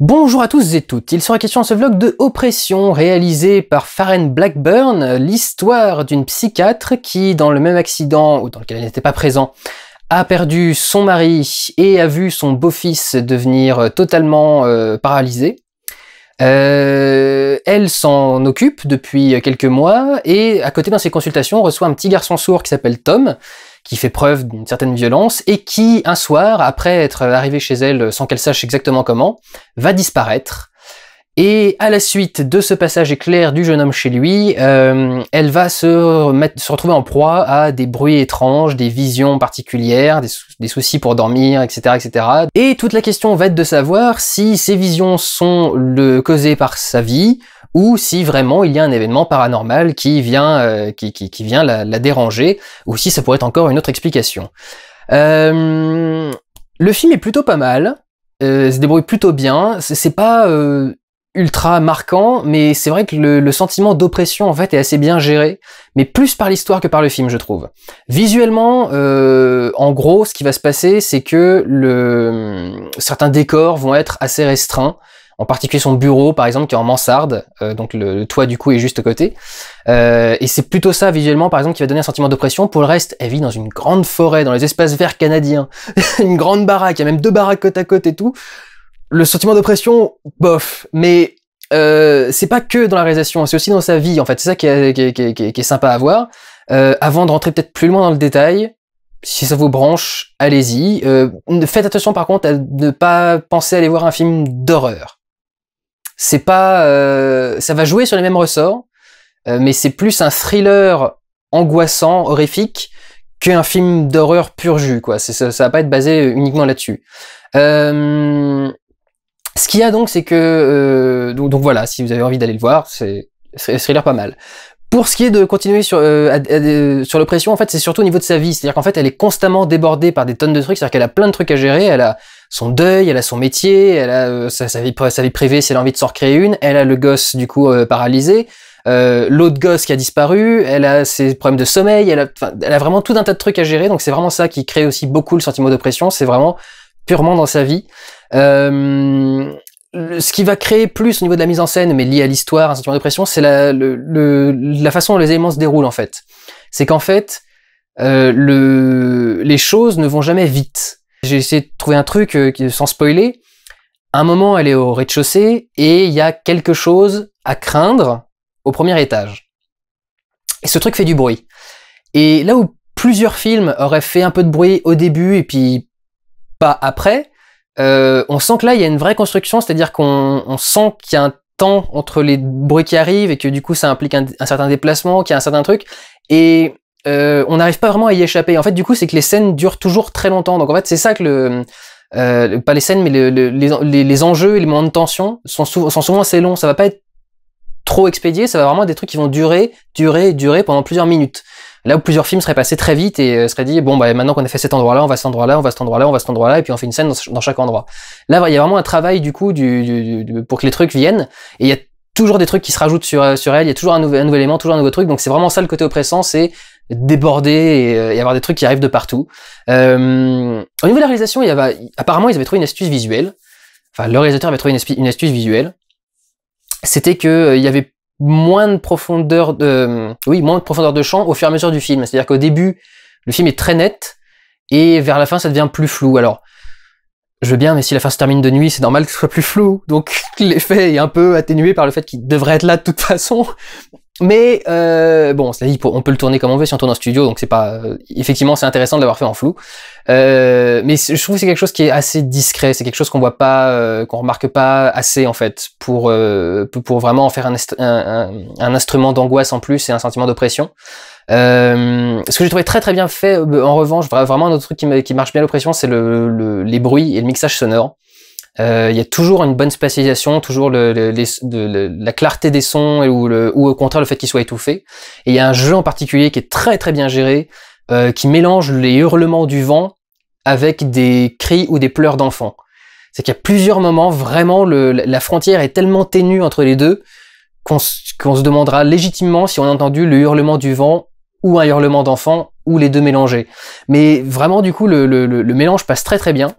Bonjour à tous et toutes, il sera question dans ce vlog de Oppression, réalisé par Farren Blackburn, l'histoire d'une psychiatre qui, dans le même accident, ou dans lequel elle n'était pas présent, a perdu son mari et a vu son beau-fils devenir totalement euh, paralysé. Euh, elle s'en occupe depuis quelques mois et à côté dans ses consultations reçoit un petit garçon sourd qui s'appelle Tom, qui fait preuve d'une certaine violence et qui, un soir, après être arrivé chez elle sans qu'elle sache exactement comment, va disparaître. Et à la suite de ce passage éclair du jeune homme chez lui, euh, elle va se, se, retrouver en proie à des bruits étranges, des visions particulières, des, soucis pour dormir, etc., etc. Et toute la question va être de savoir si ces visions sont le causées par sa vie ou si vraiment il y a un événement paranormal qui vient, euh, qui, qui, vient la, déranger, ou si ça pourrait être encore une autre explication. Euh, le film est plutôt pas mal, euh, se débrouille plutôt bien, c'est pas euh, ultra marquant, mais c'est vrai que le, sentiment d'oppression en fait est assez bien géré, mais plus par l'histoire que par le film, je trouve. Visuellement, en gros, ce qui va se passer, c'est que le, certains décors vont être assez restreints en particulier son bureau par exemple qui est en mansarde, euh, donc le, toit du coup est juste à côté. Euh, et c'est plutôt ça visuellement par exemple qui va donner un sentiment d'oppression. Pour le reste, elle vit dans une grande forêt, dans les espaces verts canadiens, une grande baraque, il y a même deux baraques côte à côte et tout. Le sentiment d'oppression, bof, mais euh, c'est pas que dans la réalisation, c'est aussi dans sa vie en fait. C'est ça qui est, qui, est, qui, est, sympa à voir. Euh, avant de rentrer peut-être plus loin dans le détail, si ça vous branche, allez-y. Euh, faites attention par contre à ne pas penser à aller voir un film d'horreur. C'est pas, euh, ça va jouer sur les mêmes ressorts, euh, mais c'est plus un thriller angoissant, horrifique, qu'un film d'horreur pur jus. Quoi. Ça, ça va pas être basé uniquement là-dessus. Euh, ce qu'il y a donc, c'est que donc, donc, voilà, si vous avez envie d'aller le voir, c'est thriller pas mal. Pour ce qui est de continuer sur, euh, euh, l'oppression, le en fait, c'est surtout au niveau de sa vie. C'est-à-dire qu'en fait, elle est constamment débordée par des tonnes de trucs. C'est-à-dire qu'elle a plein de trucs à gérer. Elle a son deuil, elle a son métier, elle a euh, sa, vie, privée si elle a envie de s'en recréer une. Elle a le gosse, du coup, paralysé. L'autre gosse qui a disparu. Elle a ses problèmes de sommeil. Elle a, vraiment tout un tas de trucs à gérer. Donc, c'est vraiment ça qui crée aussi beaucoup le sentiment d'oppression, pression. C'est vraiment purement dans sa vie ce qui va créer plus au niveau de la mise en scène, mais lié à l'histoire, un sentiment de pression, c'est la, façon dont les éléments se déroulent en fait. C'est qu'en fait, euh, les choses ne vont jamais vite. J'ai essayé de trouver un truc euh, sans spoiler. un moment, elle est au rez-de-chaussée et il y a quelque chose à craindre au premier étage. Et ce truc fait du bruit. Et là où plusieurs films auraient fait un peu de bruit au début et puis pas après, euh, on sent que là, il y a une vraie construction, c'est-à-dire qu'on on sent qu'il y a un temps entre les bruits qui arrivent et que du coup, ça implique un, certain déplacement, qu'il y a un certain truc. Et euh, on n'arrive pas vraiment à y échapper. En fait, du coup, c'est que les scènes durent toujours très longtemps. Donc en fait, c'est ça que le... Euh, pas les scènes, mais les, les, enjeux et les moments de tension sont, sont souvent assez longs. Ça va pas être trop expédié, ça va vraiment être des trucs qui vont durer, durer, durer pendant plusieurs minutes. Là où plusieurs films seraient passés très vite et euh, seraient dit, bon, bah, maintenant qu'on a fait cet endroit-là, on va cet endroit-là, on va cet endroit-là, on va cet endroit-là, et puis on fait une scène dans, chaque endroit. Là, il y a vraiment un travail, du coup, du, pour que les trucs viennent, et il y a toujours des trucs qui se rajoutent sur, euh, elle, il y a toujours un, nouvel, élément, toujours un nouveau truc, donc c'est vraiment ça le côté oppressant, c'est déborder euh, et, avoir des trucs qui arrivent de partout. Euh, au niveau de la réalisation, il y avait, apparemment, ils avaient trouvé une astuce visuelle. Enfin, le réalisateur avait trouvé une astuce visuelle c'était que euh, il y avait moins de profondeur de, euh, oui, moins de profondeur de champ au fur et à mesure du film. C'est-à-dire qu'au début, le film est très net et vers la fin, ça devient plus flou. Alors, je veux bien, mais si la fin se termine de nuit, c'est normal que ce soit plus flou. Donc l'effet est un peu atténué par le fait qu'il devrait être là de toute façon. Mais euh, bon, on peut le tourner comme on veut si on tourne en studio, donc c'est pas. Euh, effectivement, c'est intéressant de l'avoir fait en flou. Euh, mais je trouve que c'est quelque chose qui est assez discret. C'est quelque chose qu'on voit pas, euh, qu'on remarque pas assez en fait, pour euh, pour vraiment en faire un, un, un instrument d'angoisse en plus et un sentiment d'oppression. Euh, ce que j'ai trouvé très très bien fait, en revanche, vraiment un autre truc qui, qui marche bien l'oppression, c'est le, les bruits et le mixage sonore. Euh, il y a toujours une bonne spatialisation, toujours le, la clarté des sons ou, ou au contraire le fait qu'ils soient étouffés. Et il y a un jeu en particulier qui est très très bien géré, euh, qui mélange les hurlements du vent avec des cris ou des pleurs d'enfants. C'est qu'il y a plusieurs moments, vraiment, la frontière est tellement ténue entre les deux qu'on se demandera légitimement si on a entendu le hurlement du vent ou un hurlement d'enfant ou les deux mélangés. Mais vraiment, du coup, le mélange passe très très bien.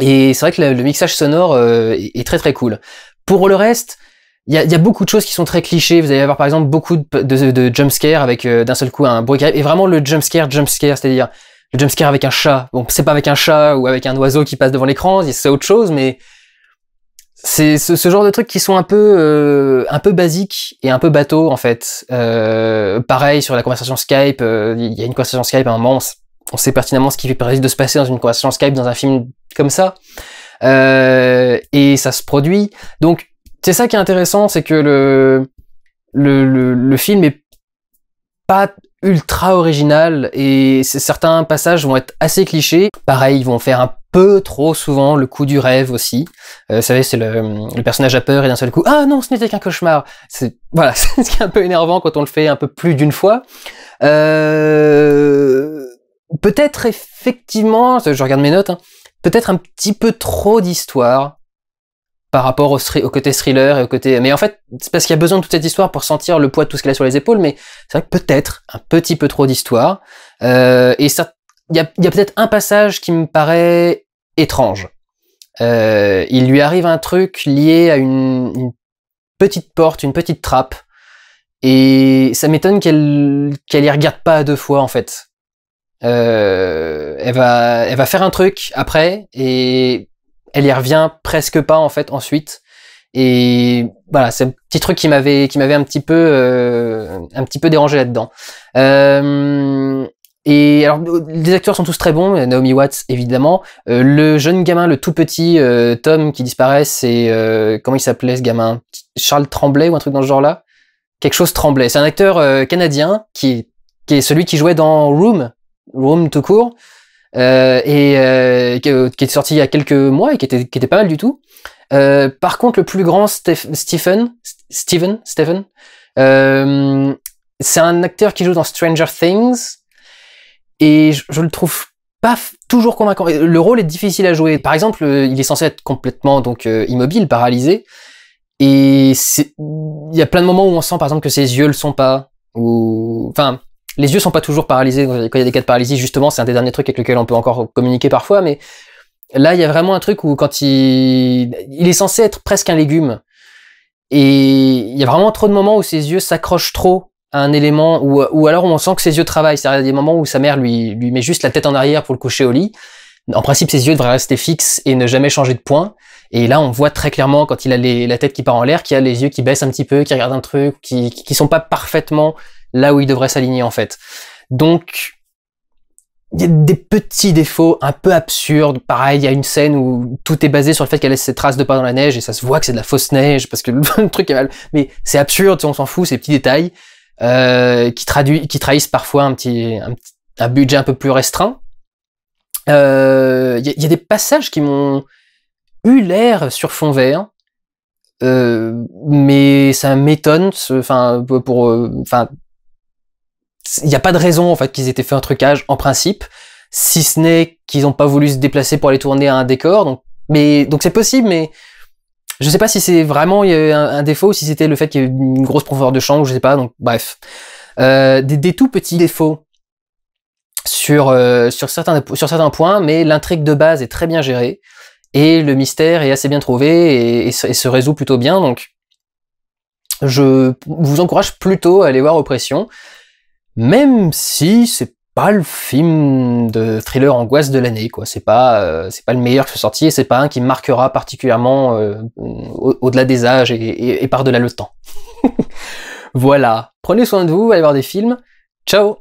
Et c'est vrai que le, mixage sonore euh, est, très très cool. Pour le reste, il y a, beaucoup de choses qui sont très clichés. Vous allez avoir par exemple beaucoup de, de, de jumpscares avec euh, d'un seul coup un bruit qui arrive. Et vraiment le jumpscare, jumpscare, c'est-à-dire le jumpscare avec un chat. Bon, c'est pas avec un chat ou avec un oiseau qui passe devant l'écran, c'est autre chose, mais c'est ce, genre de trucs qui sont un peu euh, un peu basiques et un peu bateaux en fait. pareil sur la conversation Skype, il y a une conversation Skype à un moment, on, on sait pertinemment ce qui risque de se passer dans une conversation Skype dans un film comme ça. Euh, et ça se produit. Donc, c'est ça qui est intéressant, c'est que le, le, film est pas ultra original et certains passages vont être assez clichés. Pareil, ils vont faire un peu trop souvent le coup du rêve aussi. Euh, vous savez, c'est le, le, personnage a peur et d'un seul coup, ah non, ce n'était qu'un cauchemar. C'est voilà, c'est ce qui est un peu énervant quand on le fait un peu plus d'une fois. Euh, peut-être effectivement, je regarde mes notes. Hein, peut-être un petit peu trop d'histoire par rapport au, côté thriller et au côté. Mais en fait, c'est parce qu'il y a besoin de toute cette histoire pour sentir le poids de tout ce qu'elle a sur les épaules. Mais c'est vrai que peut-être un petit peu trop d'histoire. Euh, et il y a, peut-être un passage qui me paraît étrange. Euh, il lui arrive un truc lié à une, petite porte, une petite trappe. Et ça m'étonne qu'elle qu'elle y regarde pas deux fois en fait. Euh, elle, va, elle va faire un truc après et elle y revient presque pas en fait ensuite. Et voilà, c'est un petit truc qui m'avait qui m'avait un petit peu euh, un petit peu dérangé là-dedans. Euh, et alors les acteurs sont tous très bons, Naomi Watts évidemment, le jeune gamin, le tout petit Tom qui disparaît, c'est comment il s'appelait ce gamin, Charles Tremblay ou un truc dans ce genre-là, quelque chose Tremblay. C'est un acteur canadien qui qui est celui qui jouait dans Room, Room tout court, euh, et euh, euh, qui est sorti il y a quelques mois et qui était, qui était pas mal du tout. par contre, le plus grand Stephen, Stephen, Stephen, c'est un acteur qui joue dans Stranger Things et je, le trouve pas toujours convaincant. Le rôle est difficile à jouer. Par exemple, il est censé être complètement donc immobile, paralysé, et il y a plein de moments où on sent par exemple que ses yeux le sont pas, ou enfin les yeux sont pas toujours paralysés quand il y a des cas de paralysie. Justement, c'est un des derniers trucs avec lequel on peut encore communiquer parfois, mais là, il y a vraiment un truc où quand il, est censé être presque un légume. Et il y a vraiment trop de moments où ses yeux s'accrochent trop à un élément, ou, alors on sent que ses yeux travaillent. C'est-à-dire, des moments où sa mère lui met juste la tête en arrière pour le coucher au lit. En principe, ses yeux devraient rester fixes et ne jamais changer de point. Et là, on voit très clairement quand il a la tête qui part en l'air, qu'il a les yeux qui baissent un petit peu, qui regardent un truc, qui, qui sont pas parfaitement là où il devrait s'aligner en fait. Donc, il y a des petits défauts un peu absurdes. Pareil, il y a une scène où tout est basé sur le fait qu'elle laisse ses traces de pas dans la neige et ça se voit que c'est de la fausse neige parce que le truc est mal. Mais c'est absurde, on s'en fout, ces petits détails euh, qui, traduit qui trahissent parfois un petit, un budget un peu plus restreint il euh, y, y, a des passages qui m'ont eu l'air sur fond vert, euh, mais ça m'étonne. Enfin, pour, euh, enfin, il n'y a pas de raison en fait qu'ils aient fait un trucage en principe, si ce n'est qu'ils n'ont pas voulu se déplacer pour aller tourner à un décor. Donc, mais donc c'est possible, mais je sais pas si c'est vraiment un, un défaut ou si c'était le fait qu'il y ait une grosse profondeur de champ ou je sais pas. Donc bref, euh, des tout petits défauts sur, euh, sur, certains, sur certains points, mais l'intrigue de base est très bien gérée et le mystère est assez bien trouvé et, se, résout plutôt bien. Donc, je vous encourage plutôt à aller voir Oppression, même si c'est pas le film de thriller angoisse de l'année, quoi. C'est pas, euh, c'est pas le meilleur qui soit sorti et c'est pas un qui marquera particulièrement euh, au-delà des âges et, et par-delà le temps. voilà. Prenez soin de vous, allez voir des films. Ciao!